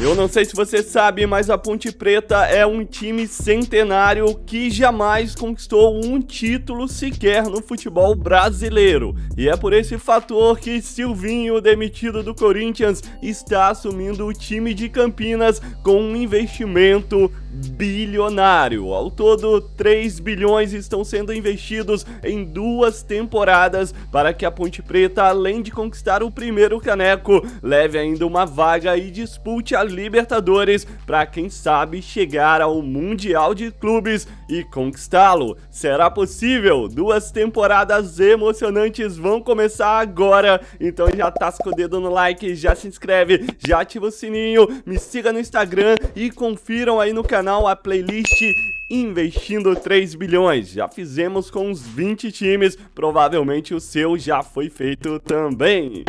Eu não sei se você sabe, mas a Ponte Preta é um time centenário que jamais conquistou um título sequer no futebol brasileiro. E é por esse fator que Silvinho, demitido do Corinthians, está assumindo o time de Campinas com um investimento bilionário. Ao todo, 3 bilhões estão sendo investidos em duas temporadas para que a Ponte Preta, além de conquistar o primeiro caneco, leve ainda uma vaga e dispute a Libertadores para quem sabe chegar ao Mundial de Clubes e conquistá-lo. Será possível? Duas temporadas emocionantes vão começar agora, então já tasca o dedo no like, já se inscreve, já ativa o sininho, me siga no Instagram e confiram aí no canal canal a playlist Investindo 3 bilhões. Já fizemos com uns 20 times, provavelmente o seu já foi feito também.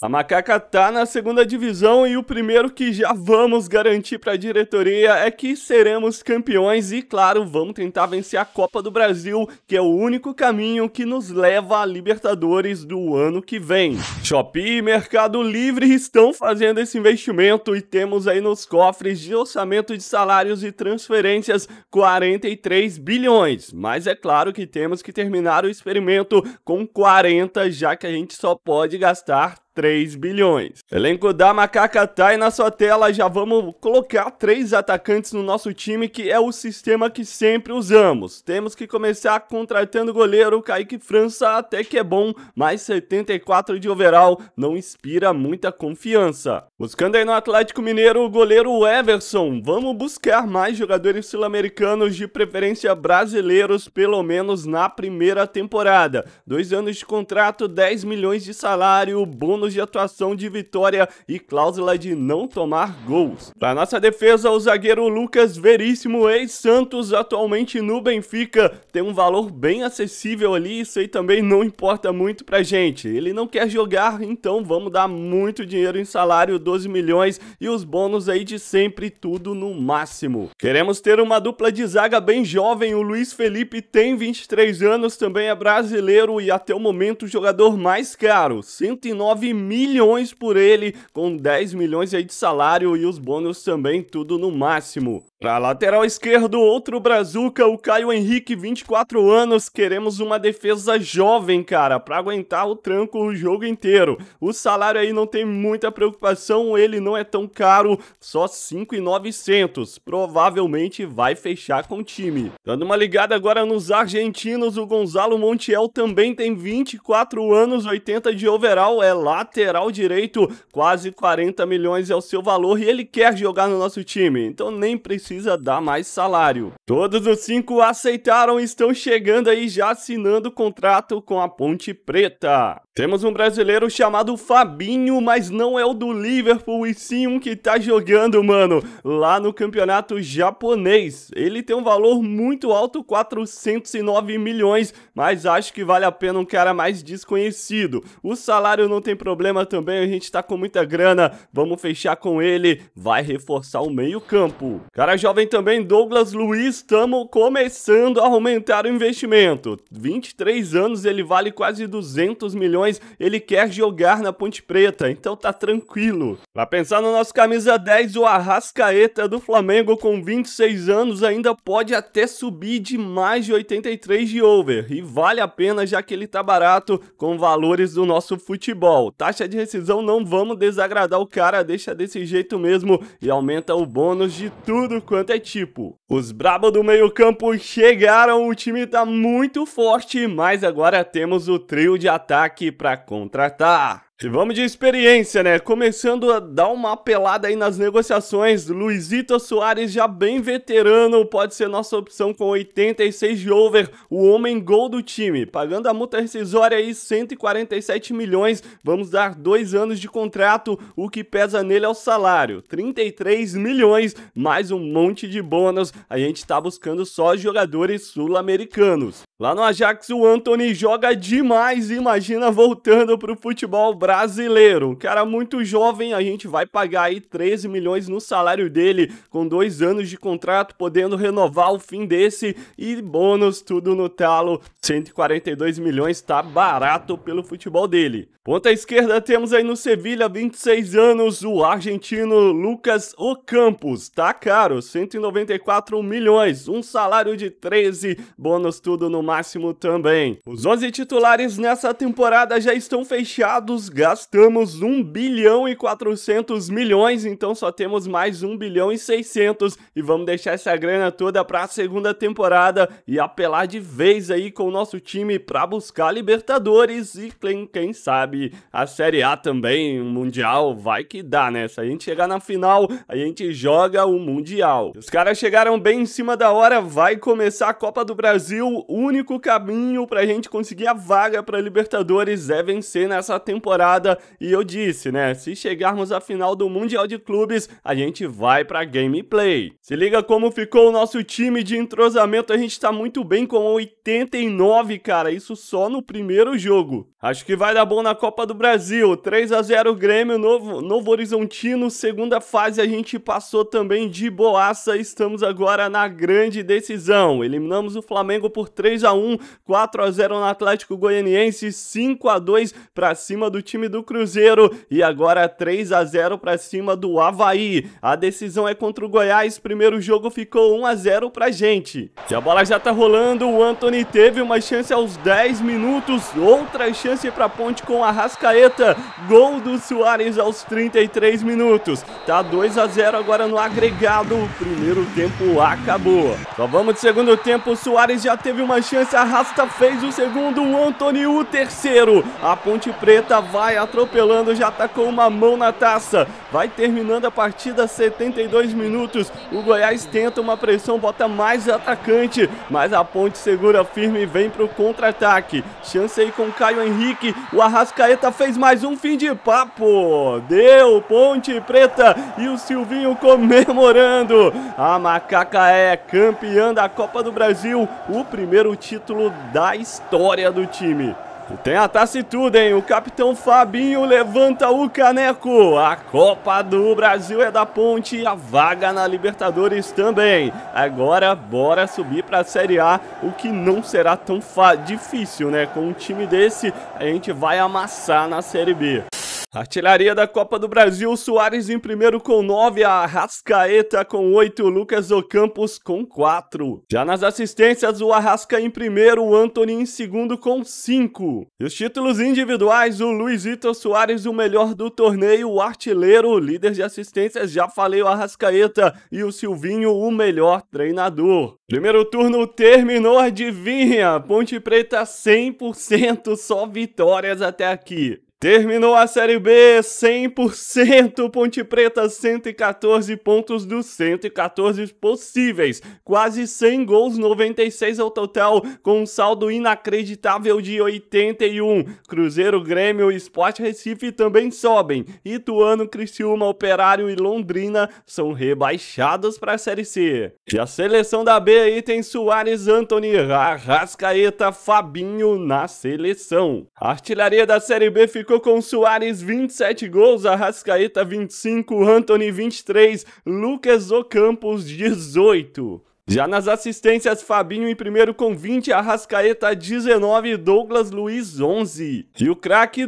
A Macaca tá na segunda divisão e o primeiro que já vamos garantir para a diretoria é que seremos campeões e, claro, vamos tentar vencer a Copa do Brasil, que é o único caminho que nos leva à Libertadores do ano que vem. Shopee e Mercado Livre estão fazendo esse investimento e temos aí nos cofres de orçamento de salários e transferências 43 bilhões. Mas é claro que temos que terminar o experimento com 40, já que a gente só pode gastar 3 bilhões. Elenco da Macaca tá aí na sua tela, já vamos colocar três atacantes no nosso time, que é o sistema que sempre usamos. Temos que começar contratando goleiro, Kaique França até que é bom, mas 74 de overall não inspira muita confiança. Buscando aí no Atlético Mineiro o goleiro Everson, vamos buscar mais jogadores sul-americanos, de preferência brasileiros, pelo menos na primeira temporada. Dois anos de contrato, 10 milhões de salário, bônus de atuação de vitória e cláusula de não tomar gols. Para nossa defesa, o zagueiro Lucas Veríssimo, ex-Santos, atualmente no Benfica, tem um valor bem acessível ali, isso aí também não importa muito pra gente. Ele não quer jogar, então vamos dar muito dinheiro em salário, 12 milhões e os bônus aí de sempre, tudo no máximo. Queremos ter uma dupla de zaga bem jovem, o Luiz Felipe tem 23 anos, também é brasileiro e até o momento o jogador mais caro, 109 milhões por ele, com 10 milhões aí de salário e os bônus também, tudo no máximo. Para lateral esquerdo, outro Brazuca, o Caio Henrique, 24 anos. Queremos uma defesa jovem, cara, para aguentar o tranco o jogo inteiro. O salário aí não tem muita preocupação, ele não é tão caro, só 5,900. Provavelmente vai fechar com o time. Dando uma ligada agora nos argentinos, o Gonzalo Montiel também tem 24 anos, 80 de overall, é lateral direito, quase 40 milhões é o seu valor e ele quer jogar no nosso time, então nem precisa precisa dar mais salário. Todos os cinco aceitaram e estão chegando aí já assinando o contrato com a Ponte Preta. Temos um brasileiro chamado Fabinho, mas não é o do Liverpool, e sim um que tá jogando, mano, lá no campeonato japonês. Ele tem um valor muito alto, 409 milhões, mas acho que vale a pena um cara mais desconhecido. O salário não tem problema também, a gente tá com muita grana, vamos fechar com ele, vai reforçar o meio campo. Cara jovem também Douglas Luiz, estamos começando a aumentar o investimento. 23 anos, ele vale quase 200 milhões, ele quer jogar na Ponte Preta, então tá tranquilo. Pra pensar no nosso camisa 10, o Arrascaeta do Flamengo com 26 anos ainda pode até subir de mais de 83 de over, e vale a pena já que ele tá barato com valores do nosso futebol. Taxa de rescisão não vamos desagradar o cara, deixa desse jeito mesmo e aumenta o bônus de tudo enquanto é tipo. Os brabo do meio campo chegaram, o time tá muito forte, mas agora temos o trio de ataque para contratar. E vamos de experiência, né? Começando a dar uma pelada aí nas negociações. Luizito Soares, já bem veterano, pode ser nossa opção com 86 de over, o homem gol do time. Pagando a multa rescisória aí, 147 milhões. Vamos dar dois anos de contrato. O que pesa nele é o salário: 33 milhões, mais um monte de bônus. A gente tá buscando só jogadores sul-americanos. Lá no Ajax, o Anthony joga demais. Imagina voltando pro futebol brasileiro brasileiro. Um cara muito jovem, a gente vai pagar aí 13 milhões no salário dele, com dois anos de contrato, podendo renovar o fim desse e bônus, tudo no talo. 142 milhões tá barato pelo futebol dele. Ponta esquerda temos aí no Sevilha, 26 anos, o argentino Lucas Ocampos. Tá caro, 194 milhões, um salário de 13, bônus tudo no máximo também. Os 11 titulares nessa temporada já estão fechados, gastamos 1 bilhão e 400 milhões, então só temos mais 1 bilhão e 600 e vamos deixar essa grana toda para a segunda temporada e apelar de vez aí com o nosso time para buscar Libertadores e quem, quem sabe a Série A também, o Mundial, vai que dá, né? Se a gente chegar na final, a gente joga o Mundial. Os caras chegaram bem em cima da hora, vai começar a Copa do Brasil, o único caminho para a gente conseguir a vaga para Libertadores é vencer nessa temporada temporada e eu disse, né, se chegarmos à final do Mundial de Clubes, a gente vai para gameplay. Se liga como ficou o nosso time de entrosamento, a gente está muito bem com 89, cara, isso só no primeiro jogo. Acho que vai dar bom na Copa do Brasil, 3 a 0 Grêmio, Novo, Novo Horizontino, segunda fase a gente passou também de boaça, estamos agora na grande decisão. Eliminamos o Flamengo por 3 a 1, 4 a 0 no Atlético Goianiense, 5 a 2 para cima do time time do Cruzeiro e agora 3 a 0 para cima do Havaí. A decisão é contra o Goiás, primeiro jogo ficou 1 a 0 pra gente. Se a bola já tá rolando, o Anthony teve uma chance aos 10 minutos, outra chance pra Ponte com a Rascaeta, gol do Soares aos 33 minutos. Tá 2 a 0 agora no agregado, o primeiro tempo acabou. Só vamos de segundo tempo, o Soares já teve uma chance, a Rasta fez o segundo, o Anthony o terceiro. A Ponte Preta vai vai atropelando, já tá com uma mão na taça. Vai terminando a partida 72 minutos. O Goiás tenta uma pressão, bota mais atacante, mas a Ponte segura firme e vem pro contra-ataque. Chance aí com Caio Henrique. O Arrascaeta fez mais um fim de papo. Deu Ponte Preta e o Silvinho comemorando. A Macaca é campeã da Copa do Brasil, o primeiro título da história do time. Tem a taça e tudo, hein? O capitão Fabinho levanta o caneco. A Copa do Brasil é da Ponte e a vaga na Libertadores também. Agora, bora subir para a Série A, o que não será tão difícil, né? Com um time desse, a gente vai amassar na Série B. Artilharia da Copa do Brasil, Soares em primeiro com 9, Arrascaeta com 8, Lucas Ocampos com 4. Já nas assistências, o Arrasca em primeiro, o Anthony em segundo com 5. E os títulos individuais, o Luizito Soares, o melhor do torneio, o artilheiro, líder de assistências, já falei o Arrascaeta, e o Silvinho, o melhor treinador. Primeiro turno terminou, adivinha? Ponte Preta 100%, só vitórias até aqui. Terminou a Série B 100%, Ponte Preta 114 pontos dos 114 possíveis, quase 100 gols, 96 ao total, com um saldo inacreditável de 81. Cruzeiro, Grêmio esporte Sport Recife também sobem. Ituano, Criciúma, Operário e Londrina são rebaixados para a Série C. E a seleção da B aí tem Soares, Anthony, Arrascaeta, Fabinho na seleção. A artilharia da Série B ficou marcou com Soares 27 gols, Arrascaeta 25, Anthony 23, Lucas Ocampos 18. Já nas assistências, Fabinho em primeiro com 20, Arrascaeta 19, Douglas Luiz 11. E o craque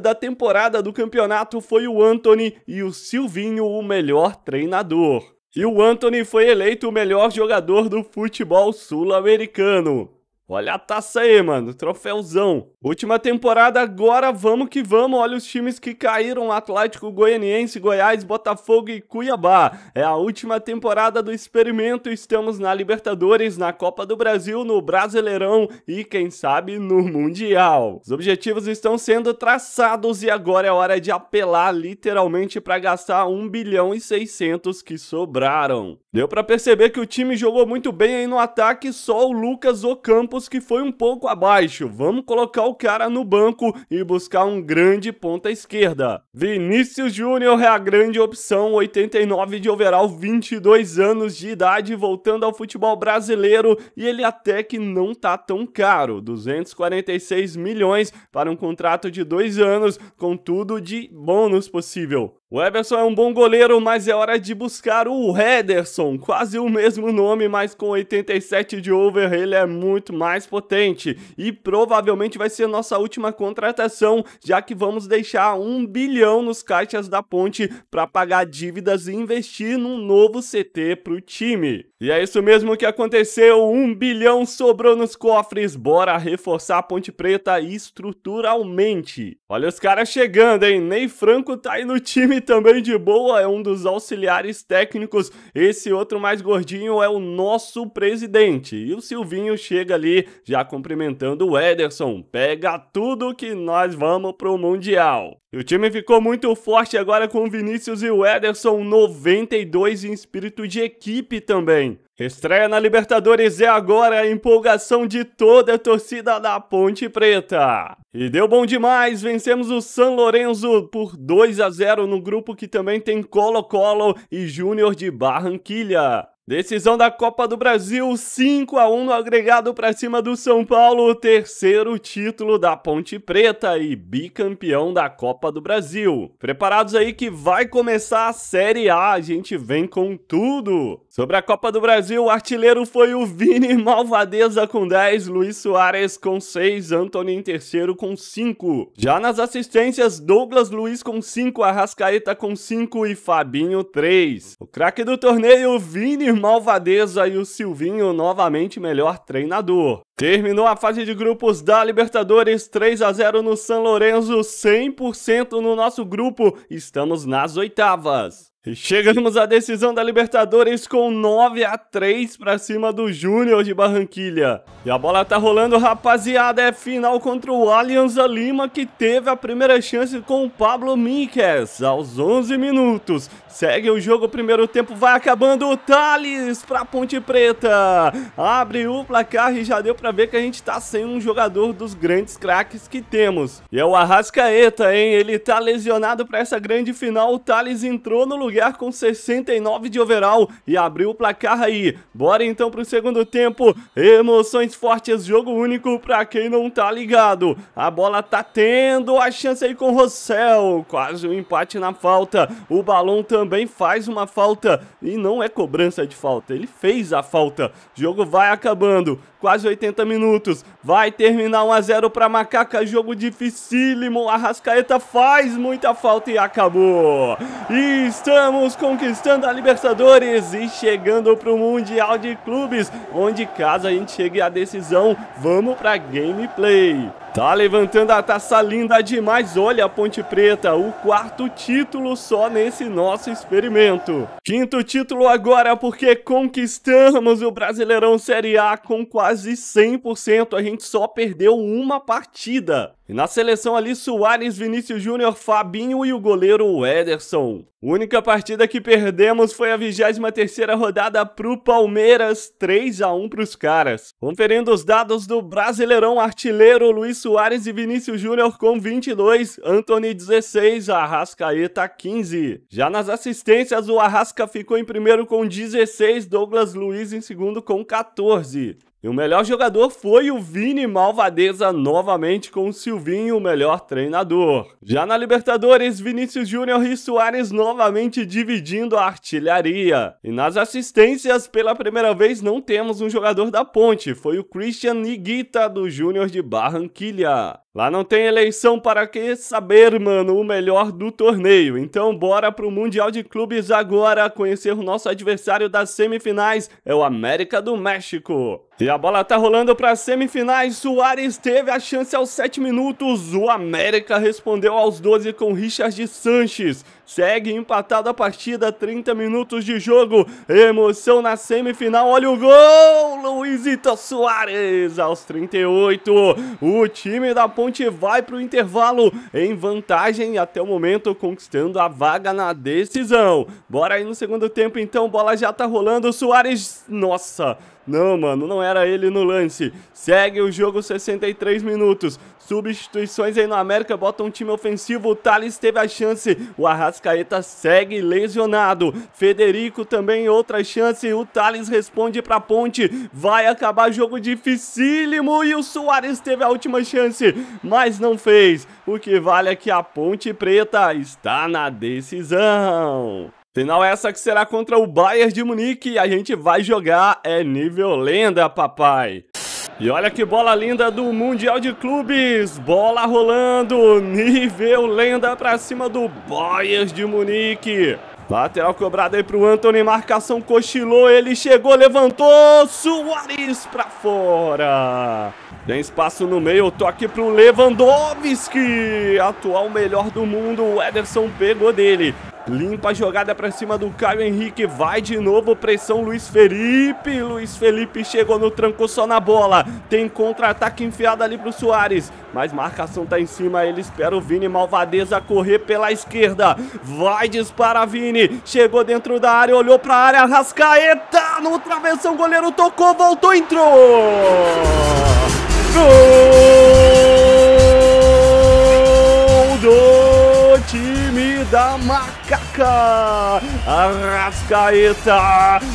da temporada do campeonato foi o Anthony e o Silvinho o melhor treinador. E o Anthony foi eleito o melhor jogador do futebol sul-americano. Olha a taça aí, mano. Troféuzão. Última temporada agora, vamos que vamos. Olha os times que caíram: Atlético Goianiense, Goiás, Botafogo e Cuiabá. É a última temporada do experimento. Estamos na Libertadores, na Copa do Brasil, no Brasileirão e, quem sabe, no Mundial. Os objetivos estão sendo traçados e agora é hora de apelar literalmente para gastar 1 bilhão e 600 que sobraram. Deu para perceber que o time jogou muito bem aí no ataque, só o Lucas Ocampo que foi um pouco abaixo. Vamos colocar o cara no banco e buscar um grande ponta esquerda. Vinícius Júnior é a grande opção, 89 de overall, 22 anos de idade, voltando ao futebol brasileiro e ele até que não tá tão caro, 246 milhões para um contrato de dois anos, com tudo de bônus possível. O Everson é um bom goleiro, mas é hora de buscar o Henderson, quase o mesmo nome, mas com 87 de over ele é muito mais potente e provavelmente vai ser nossa última contratação, já que vamos deixar um bilhão nos caixas da Ponte para pagar dívidas e investir num novo CT para o time. E é isso mesmo que aconteceu, um bilhão sobrou nos cofres, bora reforçar a Ponte Preta estruturalmente. Olha os caras chegando, hein? Ney Franco tá aí no time também de boa é um dos auxiliares técnicos. Esse outro mais gordinho é o nosso presidente. E o Silvinho chega ali já cumprimentando o Ederson. Pega tudo que nós vamos pro Mundial. E o time ficou muito forte agora com Vinícius e o Ederson, 92 em espírito de equipe também. Estreia na Libertadores é agora a empolgação de toda a torcida da Ponte Preta. E deu bom demais, vencemos o San Lorenzo por 2 a 0 no grupo que também tem Colo-Colo e Júnior de Barranquilha. Decisão da Copa do Brasil, 5 a 1 no agregado para cima do São Paulo, terceiro título da Ponte Preta e bicampeão da Copa do Brasil. Preparados aí que vai começar a Série A, a gente vem com tudo. Sobre a Copa do Brasil, o artilheiro foi o Vini Malvadeza com 10, Luiz Soares com 6, Antony em terceiro com 5. Já nas assistências, Douglas Luiz com 5, Arrascaeta com 5 e Fabinho 3. O craque do torneio, Vini malvadeza e o Silvinho novamente melhor treinador. Terminou a fase de grupos da Libertadores, 3 a 0 no São Lourenço, 100% no nosso grupo, estamos nas oitavas. E chegamos à decisão da Libertadores com 9 a 3 para cima do Júnior de Barranquilha. E a bola tá rolando, rapaziada, é final contra o Alianza Lima que teve a primeira chance com o Pablo Minkes aos 11 minutos. Segue o jogo, primeiro tempo vai acabando, o Thales para Ponte Preta. Abre o placar e já deu para para ver que a gente tá sem um jogador dos grandes craques que temos. E é o Arrascaeta, hein? Ele tá lesionado pra essa grande final. O Thales entrou no lugar com 69 de overall e abriu o placar aí. Bora então pro segundo tempo. Emoções fortes, jogo único pra quem não tá ligado. A bola tá tendo a chance aí com o Rossell. Quase um empate na falta. O Balão também faz uma falta e não é cobrança de falta. Ele fez a falta. O jogo vai acabando. Quase 80 minutos. Vai terminar 1 a 0 para Macaca, jogo dificílimo. Arrascaeta faz muita falta e acabou. E estamos conquistando a Libertadores e chegando para o Mundial de Clubes, onde caso a gente chegue à decisão, vamos para gameplay. Tá levantando a taça linda demais, olha a Ponte Preta, o quarto título só nesse nosso experimento. Quinto título agora porque conquistamos o Brasileirão Série A com quase 100%, a gente só perdeu uma partida. E na seleção ali, Soares, Vinícius Júnior, Fabinho e o goleiro Ederson. Única partida que perdemos foi a 23 rodada pro Palmeiras, 3 a 1 pros caras. Conferindo os dados do Brasileirão artilheiro Luiz Soares e Vinícius Júnior com 22, Anthony 16, Arrascaeta 15. Já nas assistências, o Arrasca ficou em primeiro com 16, Douglas Luiz em segundo com 14. E o melhor jogador foi o Vini Malvadeza novamente com o Silvinho, o melhor treinador. Já na Libertadores, Vinícius Júnior e Soares novamente dividindo a artilharia. E nas assistências, pela primeira vez, não temos um jogador da ponte, foi o Christian Niguita do Júnior de Barranquilha. Lá não tem eleição para que saber, mano, o melhor do torneio. Então bora pro Mundial de Clubes agora conhecer o nosso adversário das semifinais, é o América do México. E a bola tá rolando para semifinais. Soares teve a chance aos 7 minutos. O América respondeu aos 12 com Richard Sanches. Segue empatada a partida, 30 minutos de jogo. Emoção na semifinal. Olha o gol! Luizito Soares aos 38. O time da Ponte vai para o intervalo em vantagem até o momento, conquistando a vaga na decisão. Bora aí no segundo tempo então, bola já tá rolando. Soares, nossa! Não, mano, não era ele no lance. Segue o jogo 63 minutos. Substituições aí no América, bota um time ofensivo. O Thales teve a chance. O Arrascaeta segue lesionado. Federico também outra chance. O Thales responde pra ponte. Vai acabar jogo dificílimo. E o Soares teve a última chance, mas não fez. O que vale é que a ponte preta está na decisão. Final essa que será contra o Bayern de Munique. A gente vai jogar é nível lenda, papai. E olha que bola linda do Mundial de Clubes. Bola rolando, nível lenda para cima do Boyers de Munique. Lateral cobrado aí pro Anthony, marcação cochilou, ele chegou, levantou, Suárez pra fora. Tem espaço no meio, toque pro Lewandowski, atual melhor do mundo, o Ederson pegou dele. Limpa a jogada para cima do Caio Henrique. Vai de novo, pressão Luiz Felipe. Luiz Felipe chegou no tranco só na bola. Tem contra-ataque enfiado ali pro Soares. Mas marcação tá em cima. Ele espera o Vini Malvadeza correr pela esquerda. Vai, dispara Vini. Chegou dentro da área, olhou pra área. Rascaeta no travessão. Goleiro tocou, voltou, entrou. Gol! Macaca, Arrascaeta,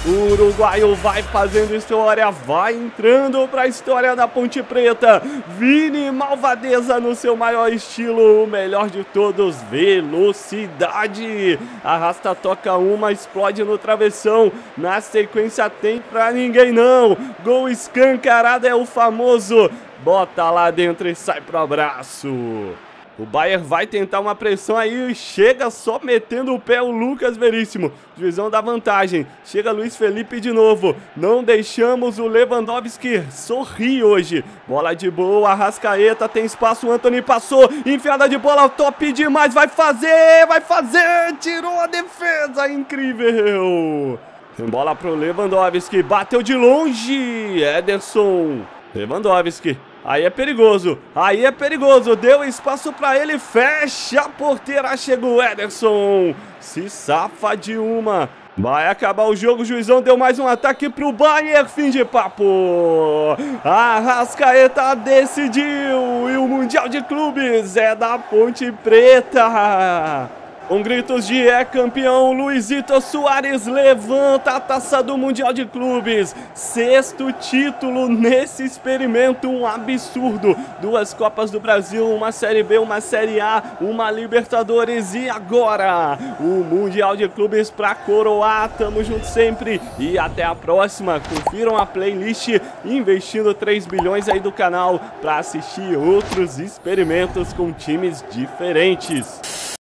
o uruguaio vai fazendo história, vai entrando para a história da Ponte Preta, Vini Malvadeza no seu maior estilo, o melhor de todos, velocidade, arrasta, toca uma, explode no travessão, na sequência tem para ninguém não, gol escancarado é o famoso, bota lá dentro e sai pro abraço. O Bayern vai tentar uma pressão aí, chega só metendo o pé o Lucas Veríssimo. Juizão da vantagem. Chega Luiz Felipe de novo. Não deixamos o Lewandowski sorrir hoje. Bola de boa, rascaeta tem espaço, o Anthony passou. Enfiada de bola, top demais, vai fazer, vai fazer. Tirou a defesa, incrível. Bola pro Lewandowski, bateu de longe. Ederson. Lewandowski Aí é perigoso, aí é perigoso, deu espaço para ele, fecha a porteira, chegou o Ederson, se safa de uma, Vai acabar o jogo, o Juizão deu mais um ataque pro Bayern, fim de papo. Arrascaeta decidiu e o Mundial de Clubes é da Ponte Preta. Com gritos de é campeão, Luizito Soares levanta a taça do Mundial de Clubes. Sexto título nesse experimento, um absurdo. Duas Copas do Brasil, uma Série B, uma Série A, uma Libertadores e agora o Mundial de Clubes para coroar. Tamo junto sempre e até a próxima. Confiram a playlist investindo 3 bilhões aí do canal para assistir outros experimentos com times diferentes.